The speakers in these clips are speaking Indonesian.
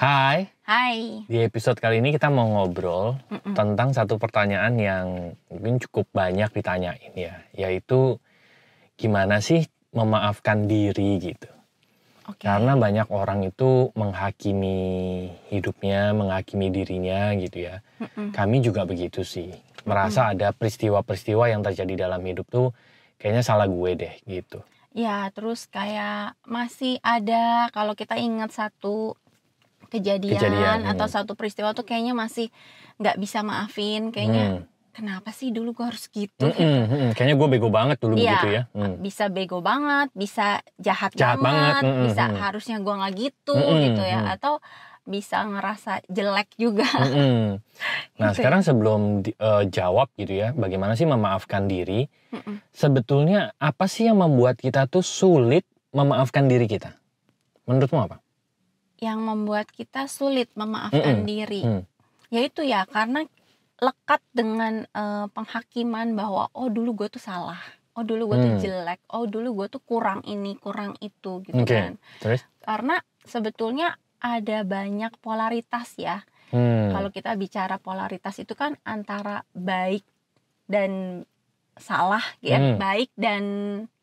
Hai. Hai. Di episode kali ini kita mau ngobrol Mm-mm. tentang satu pertanyaan yang mungkin cukup banyak ditanyain ya, yaitu gimana sih memaafkan diri gitu. Okay. Karena banyak orang itu menghakimi hidupnya, menghakimi dirinya gitu ya. Mm-mm. Kami juga begitu sih, merasa Mm-mm. ada peristiwa-peristiwa yang terjadi dalam hidup tuh kayaknya salah gue deh gitu. Ya, terus kayak masih ada kalau kita ingat satu kejadian, kejadian atau hmm. satu peristiwa tuh kayaknya masih nggak bisa maafin kayaknya hmm. kenapa sih dulu gue harus gitu hmm, gitu. Hmm, hmm. kayaknya gue bego banget dulu ya, begitu ya hmm. bisa bego banget bisa jahat, jahat banget, banget. Hmm, bisa hmm. harusnya gue nggak gitu hmm, hmm, gitu ya hmm. atau bisa ngerasa jelek juga. Mm -hmm. hmm. Nah gitu. Ya. sekarang sebelum di, uh, jawab gitu ya, bagaimana sih memaafkan diri? Mm -mm. Sebetulnya apa sih yang membuat kita tuh sulit memaafkan diri kita? Menurutmu apa? yang membuat kita sulit memaafkan mm -mm. diri. Mm. Yaitu ya karena lekat dengan uh, penghakiman bahwa oh dulu gue tuh salah, oh dulu gue hmm. tuh mm. jelek, oh dulu gue tuh kurang ini kurang itu gitu okay. kan. Terus? Karena sebetulnya ada banyak polaritas ya. Hmm. Kalau kita bicara polaritas itu kan antara baik dan salah, ya, hmm. baik dan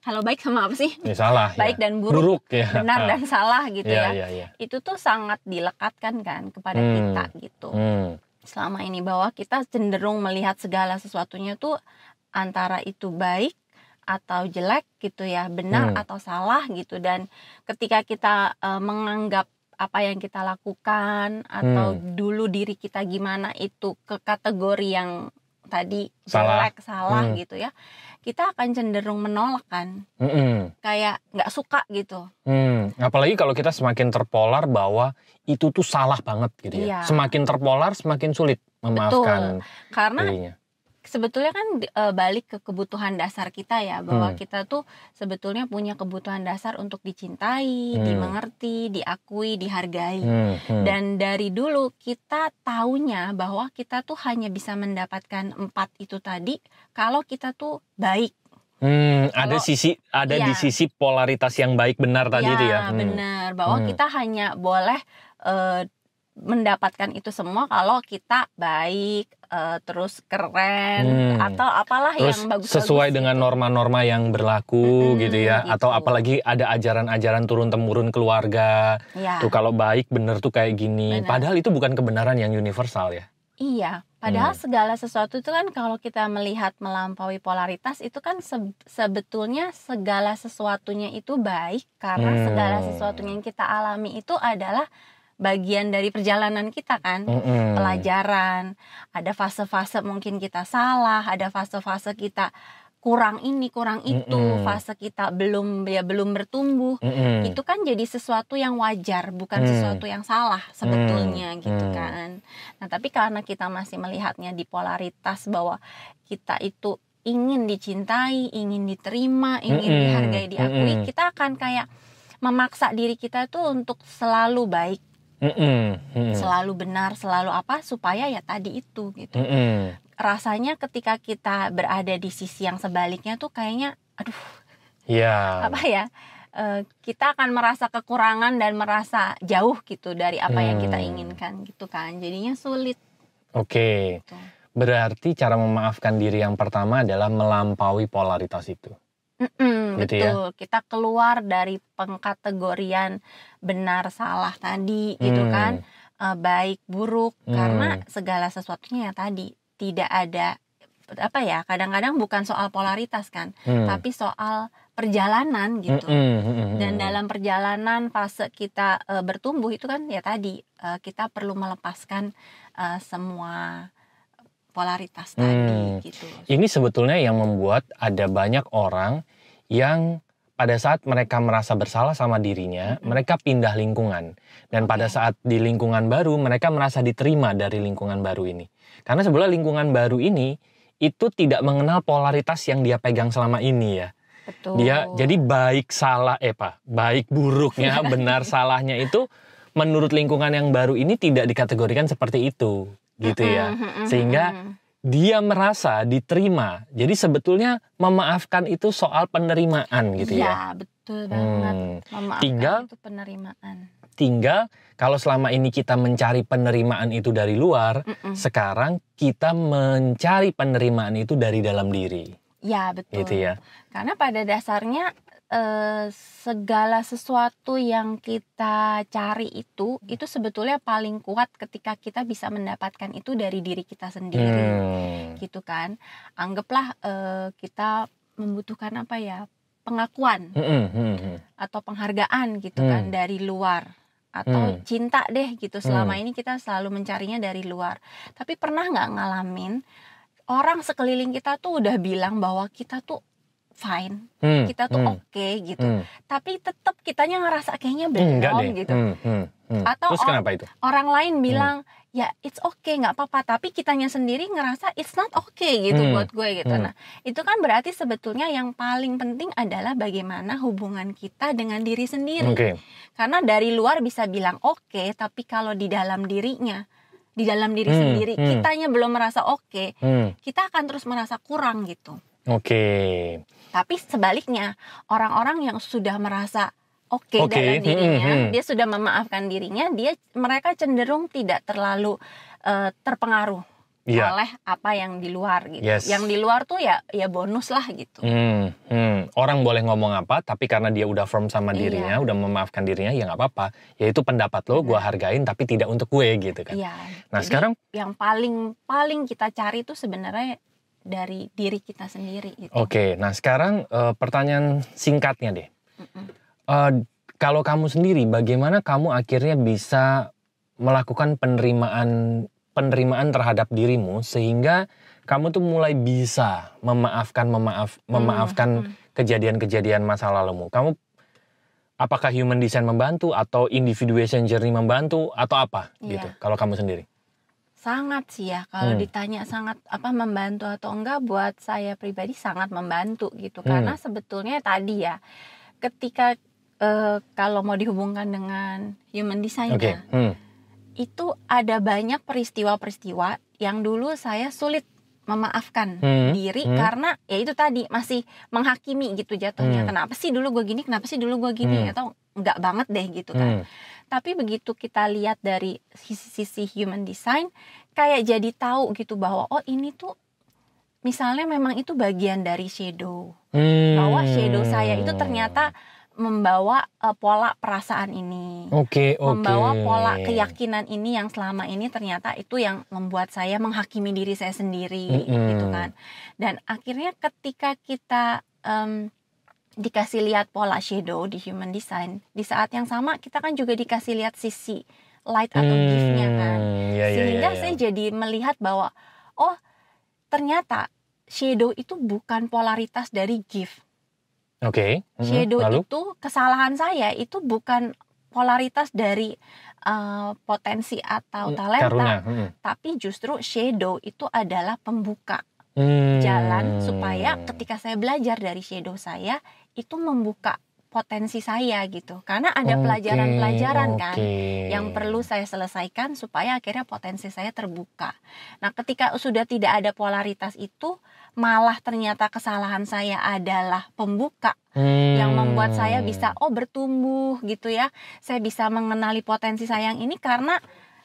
kalau baik sama apa sih? Ya, salah. baik ya. dan buruk. buruk ya. Benar dan ah. salah gitu ya, ya. Ya, ya. Itu tuh sangat dilekatkan kan kepada hmm. kita gitu. Hmm. Selama ini bahwa kita cenderung melihat segala sesuatunya tuh antara itu baik atau jelek gitu ya, benar hmm. atau salah gitu dan ketika kita e, menganggap apa yang kita lakukan atau hmm. dulu diri kita gimana itu ke kategori yang tadi salah. jelek salah hmm. gitu ya kita akan cenderung menolak kan hmm. kayak nggak suka gitu hmm. apalagi kalau kita semakin terpolar bahwa itu tuh salah banget gitu ya iya. semakin terpolar semakin sulit memaafkan Betul. karena dirinya sebetulnya kan e, balik ke kebutuhan dasar kita ya bahwa hmm. kita tuh sebetulnya punya kebutuhan dasar untuk dicintai, hmm. dimengerti, diakui, dihargai. Hmm. Hmm. Dan dari dulu kita taunya bahwa kita tuh hanya bisa mendapatkan empat itu tadi kalau kita tuh baik. Hmm, kalau, ada sisi ada ya, di iya. sisi polaritas yang baik benar tadi ya, itu ya. Iya, hmm. benar bahwa hmm. kita hanya boleh e, mendapatkan itu semua kalau kita baik, uh, terus keren hmm. atau apalah terus yang bagus sesuai gitu. dengan norma-norma yang berlaku hmm, gitu ya gitu. atau apalagi ada ajaran-ajaran turun temurun keluarga ya. tuh kalau baik bener tuh kayak gini bener. padahal itu bukan kebenaran yang universal ya Iya, padahal hmm. segala sesuatu itu kan kalau kita melihat melampaui polaritas itu kan se sebetulnya segala sesuatunya itu baik karena hmm. segala sesuatu yang kita alami itu adalah bagian dari perjalanan kita kan mm -hmm. pelajaran ada fase-fase mungkin kita salah ada fase-fase kita kurang ini kurang itu mm hmm fase kita belum ya belum bertumbuh mm hmm itu kan jadi sesuatu yang wajar bukan mm. sesuatu yang salah mm. sebetulnya gitu mm. gitu kan nah tapi karena kita masih melihatnya di polaritas bahwa kita itu ingin dicintai ingin diterima ingin mm hmm dihargai diakui mm hmm kita akan kayak memaksa diri kita tuh untuk selalu baik mm -mm, mm selalu benar selalu apa supaya ya tadi itu gitu mm rasanya ketika kita berada di sisi yang sebaliknya tuh kayaknya aduh Iya. yeah. apa ya eh, kita akan merasa kekurangan dan merasa jauh gitu dari apa yang kita mm. inginkan gitu kan jadinya sulit oke okay. Gitu. berarti cara memaafkan diri yang pertama adalah melampaui polaritas itu Mm-mm, gitu ya. betul. Ya? Kita keluar dari pengkategorian benar salah tadi gitu hmm. gitu kan, e, baik buruk hmm. karena segala sesuatunya ya tadi tidak ada apa ya kadang-kadang bukan soal polaritas kan hmm. tapi soal perjalanan gitu hmm, hmm, hmm, hmm dan dalam perjalanan fase kita e, bertumbuh itu kan ya tadi e, kita perlu melepaskan e, semua polaritas hmm. tadi gitu. Ini sebetulnya yang membuat ada banyak orang yang pada saat mereka merasa bersalah sama dirinya, -hmm. mereka pindah lingkungan. Dan okay. pada saat di lingkungan baru, mereka merasa diterima dari lingkungan baru ini. Karena sebelah lingkungan baru ini itu tidak mengenal polaritas yang dia pegang selama ini ya. Betul. Dia jadi baik salah eh Pak, baik buruknya, benar salahnya itu menurut lingkungan yang baru ini tidak dikategorikan seperti itu gitu ya. Sehingga dia merasa diterima. Jadi sebetulnya memaafkan itu soal penerimaan gitu ya. Iya, betul hmm. banget. Hmm. Memaafkan tinggal itu penerimaan. Tinggal kalau selama ini kita mencari penerimaan itu dari luar, Mm-mm. sekarang kita mencari penerimaan itu dari dalam diri. Ya, betul. Gitu ya. Karena pada dasarnya eh, segala sesuatu yang kita cari itu itu sebetulnya paling kuat ketika kita bisa mendapatkan itu dari diri kita sendiri hmm. gitu kan anggaplah eh, kita membutuhkan apa ya pengakuan hmm, hmm, hmm. hmm. atau penghargaan gitu kan hmm. kan dari luar atau hmm. cinta deh gitu selama hmm. ini kita selalu mencarinya dari luar tapi pernah nggak ngalamin orang sekeliling kita tuh udah bilang bahwa kita tuh fine hmm, kita tuh hmm, oke okay, gitu hmm. tapi tetap kitanya ngerasa kayaknya belum gitu hmm, hmm, hmm. atau Terus kenapa itu? orang lain hmm. bilang hmm. ya it's okay nggak apa-apa tapi kitanya sendiri ngerasa it's not okay gitu hmm, buat gue gitu hmm. nah itu kan berarti sebetulnya yang paling penting adalah bagaimana hubungan kita dengan diri sendiri okay. karena dari luar bisa bilang oke okay, tapi kalau di dalam dirinya di dalam diri hmm, sendiri hmm. kitanya belum merasa oke okay, hmm. kita akan terus merasa kurang gitu Oke, okay. Tapi sebaliknya, orang-orang yang sudah merasa oke okay okay. dalam hmm, dirinya, hmm, -hmm. dia sudah memaafkan dirinya, dia mereka cenderung tidak terlalu uh, terpengaruh yeah. oleh apa yang di luar gitu. Yes. Yang di luar tuh ya ya bonus lah gitu. Hmm, hmm. Orang boleh ngomong apa, tapi karena dia udah firm sama iya. dirinya, yeah. udah memaafkan dirinya, ya nggak apa-apa. Ya itu pendapat lo, gue nah. hargain, tapi tidak untuk gue gitu kan. Iya. Nah Jadi, sekarang yang paling paling kita cari tuh sebenarnya dari diri kita sendiri. Gitu. Oke, nah sekarang e, pertanyaan singkatnya deh. E, kalau kamu sendiri, bagaimana kamu akhirnya bisa melakukan penerimaan penerimaan terhadap dirimu sehingga kamu tuh mulai bisa memaafkan memaaf hmm, memaafkan hmm. kejadian-kejadian hmm. masa lalumu. Kamu apakah human design membantu atau individuation journey membantu atau apa yeah. gitu? Kalau kamu sendiri? Sangat sih ya, kalau hmm. ditanya sangat apa membantu atau enggak buat saya pribadi sangat membantu gitu. Hmm. Karena sebetulnya tadi ya, ketika uh, kalau mau dihubungkan dengan human design okay. Ya, hmm. itu ada banyak peristiwa-peristiwa yang dulu saya sulit memaafkan hmm. diri hmm. karena ya itu tadi masih menghakimi gitu jatuhnya. Hmm. Kenapa sih dulu gue gini? Kenapa sih dulu gue gini? Hmm. Atau enggak banget deh gitu kan. Hmm tapi begitu kita lihat dari sisi sisi human design, kayak jadi tahu gitu bahwa oh ini tuh misalnya memang itu bagian dari shadow. Hmm. Bahwa shadow saya itu ternyata membawa uh, pola perasaan ini, okay, okay. membawa pola keyakinan ini yang selama ini ternyata itu yang membuat saya menghakimi diri saya sendiri, mm -hmm. gitu kan. Dan akhirnya ketika kita um, dikasih lihat pola shadow di human design. Di saat yang sama kita kan juga dikasih lihat sisi light atau hmm, gift-nya kan. Ya, Sehingga ya, ya, saya jadi melihat bahwa oh ternyata shadow itu bukan polaritas dari gift. Oke. Okay. Mm -hmm. Shadow Lalu? itu kesalahan saya itu bukan polaritas dari uh, potensi atau mm, talenta, Hmm. tapi justru shadow itu adalah pembuka hmm. jalan supaya ketika saya belajar dari shadow saya itu membuka potensi saya gitu karena ada pelajaran-pelajaran okay, kan okay. yang perlu saya selesaikan supaya akhirnya potensi saya terbuka. Nah, ketika sudah tidak ada polaritas itu, malah ternyata kesalahan saya adalah pembuka hmm. yang membuat saya hmm. bisa oh bertumbuh gitu ya. Saya bisa mengenali potensi saya yang ini karena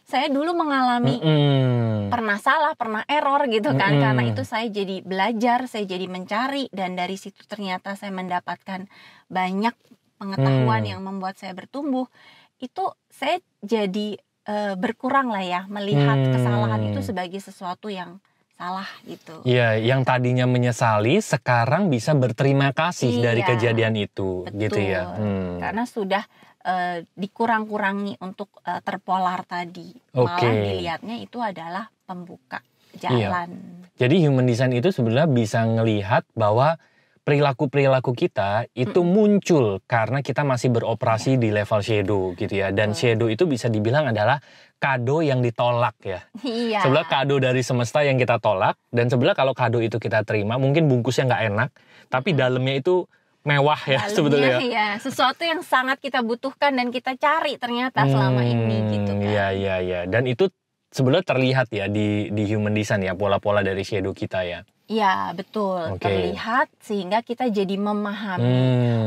saya dulu mengalami mm -hmm. pernah salah, pernah error gitu kan. Mm -hmm. Karena itu saya jadi belajar, saya jadi mencari dan dari situ ternyata saya mendapatkan banyak pengetahuan mm. yang membuat saya bertumbuh. Itu saya jadi e, berkurang lah ya melihat mm. kesalahan itu sebagai sesuatu yang salah gitu. Iya, yang tadinya menyesali sekarang bisa berterima kasih iya, dari kejadian itu betul, gitu ya. Hmm. Karena sudah Eh, dikurang-kurangi untuk uh, terpolar tadi. Okay. Malah dilihatnya itu adalah pembuka iya. jalan. Iya. Jadi human design itu sebenarnya bisa melihat bahwa perilaku-perilaku kita itu mm -mm. muncul karena kita masih beroperasi yeah. di level shadow gitu ya. Dan mm. shadow itu bisa dibilang adalah kado yang ditolak ya. Iya. Sebelah kado dari semesta yang kita tolak dan sebelah kalau kado itu kita terima mungkin bungkusnya nggak enak, tapi dalamnya itu mewah ya Lalu sebetulnya. ya sesuatu yang sangat kita butuhkan dan kita cari ternyata selama hmm, ini gitu kan. ya ya ya Dan itu sebetulnya terlihat ya di di human design ya pola-pola dari shadow kita ya. ya betul. Okay. Terlihat sehingga kita jadi memahami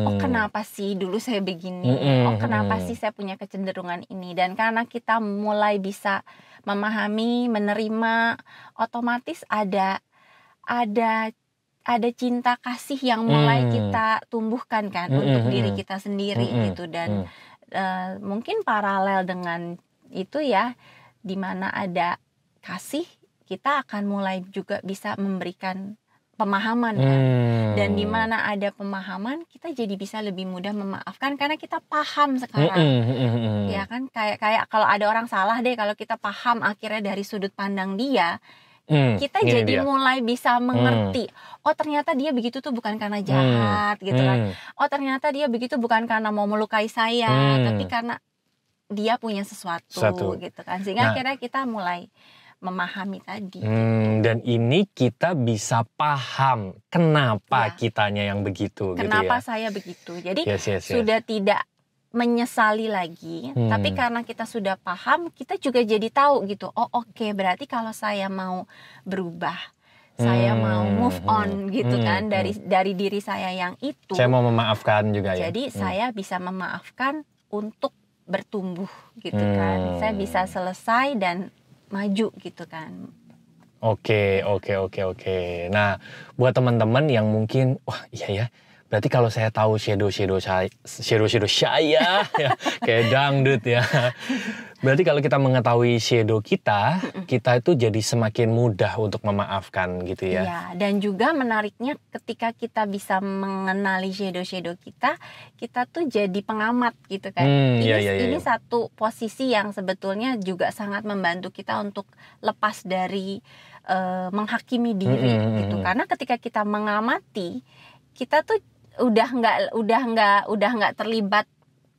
hmm. oh kenapa sih dulu saya begini? Hmm, oh kenapa hmm. sih saya punya kecenderungan ini? Dan karena kita mulai bisa memahami, menerima, otomatis ada ada ada cinta kasih yang mulai hmm. kita tumbuhkan kan hmm. untuk hmm. diri hmm. kita sendiri hmm, hmm. gitu dan hmm. uh, mungkin paralel dengan itu ya dimana ada kasih kita akan mulai juga bisa memberikan pemahaman kan hmm. dan mana ada pemahaman kita jadi bisa lebih mudah memaafkan karena kita paham hmm, sekarang hmm, ya kan kayak kayak kalau ada orang salah deh kalau kita paham akhirnya dari sudut pandang dia Hmm, kita jadi dia. mulai bisa mengerti. Hmm. Oh ternyata dia begitu tuh bukan karena hmm, jahat hmm. gitu kan. Hmm. Oh ternyata dia begitu bukan karena mau melukai saya, hmm. tapi karena dia punya sesuatu Satu. gitu kan. Sehingga nah, akhirnya kita mulai memahami tadi. Hmm, gitu. Dan ini kita bisa paham kenapa ya. kitanya yang begitu. Gitu kenapa gitu ya. saya begitu? Jadi yes, yes, yes. sudah tidak menyesali lagi, hmm. tapi karena kita sudah paham, kita juga jadi tahu gitu. Oh, oke, okay, berarti kalau saya mau berubah, saya hmm, mau move hmm, on hmm, gitu kan dari hmm. dari diri saya yang itu. Saya mau memaafkan juga ya. Jadi hmm. saya bisa memaafkan untuk bertumbuh gitu kan. hmm. kan. Saya bisa selesai dan maju gitu kan. Oke, okay, oke, okay, oke, okay, oke. Nah, buat teman-teman yang mungkin wah iya ya Berarti kalau saya tahu shadow-shadow saya, shadow-shadow saya, ya, kayak dangdut ya. Berarti kalau kita mengetahui shadow kita, kita itu jadi semakin mudah untuk memaafkan gitu ya. Iya, dan juga menariknya ketika kita bisa mengenali shadow-shadow kita, kita tuh jadi pengamat gitu kan. Hmm, iya, ini, iya, iya, iya. ini satu posisi yang sebetulnya juga sangat membantu kita untuk lepas dari uh, menghakimi diri hmm, gitu. Karena ketika kita mengamati, kita tuh udah nggak udah nggak udah nggak terlibat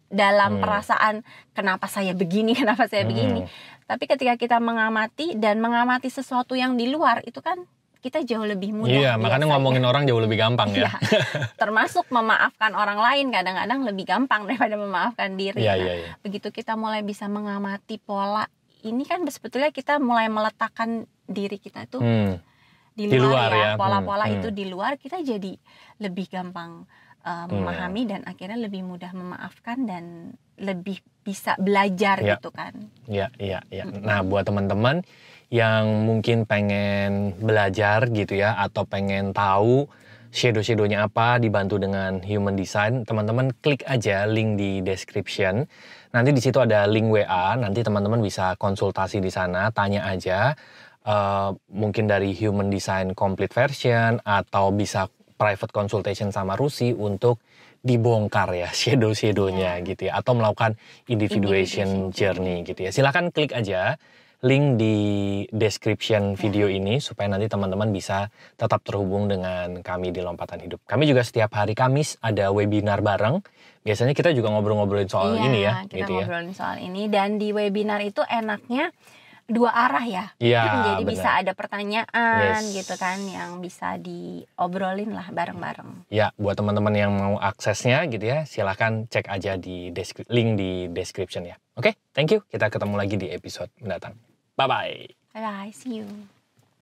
dalam hmm. perasaan kenapa saya begini kenapa saya hmm. begini tapi ketika kita mengamati dan mengamati sesuatu yang di luar itu kan kita jauh lebih mudah iya makanya ngomongin orang jauh lebih gampang ya, iya. termasuk memaafkan orang lain kadang-kadang lebih gampang daripada memaafkan diri ya, nah, iya, iya. begitu kita mulai bisa mengamati pola ini kan sebetulnya kita mulai meletakkan diri kita tuh hmm di luar, di luar ya, pola ya, hmm, pola-pola hmm, itu di luar kita jadi lebih gampang uh, memahami dan akhirnya lebih mudah memaafkan dan lebih bisa belajar ya. gitu kan. Ya ya ya. Hmm. Nah, buat teman-teman yang mungkin pengen belajar gitu ya atau pengen tahu shadow-shadownya apa dibantu dengan human design, teman-teman klik aja link di description. Nanti di situ ada link WA, nanti teman-teman bisa konsultasi di sana, tanya aja Eh, mungkin dari human design complete version atau bisa private consultation sama Rusi untuk dibongkar ya shadow-shadownya yeah. gitu ya atau melakukan individuation, individuation journey gitu ya. Silahkan klik aja link di description iya. video ini supaya nanti teman-teman bisa tetap terhubung dengan kami di Lompatan Hidup. Kami juga setiap hari Kamis ada webinar bareng. Biasanya kita juga ngobrol-ngobrolin soal yeah, ini ya. Kita gitu ya. ngobrolin ya. soal ini dan di webinar itu enaknya dua arah ya. Iya. Hmm, jadi bener. bisa ada pertanyaan yes. gitu kan yang bisa diobrolin lah bareng-bareng. Ya, buat teman-teman yang mau aksesnya gitu ya, silahkan cek aja di link di description ya. Oke, okay, thank you. Kita ketemu lagi di episode mendatang. Bye bye. Bye bye. See you.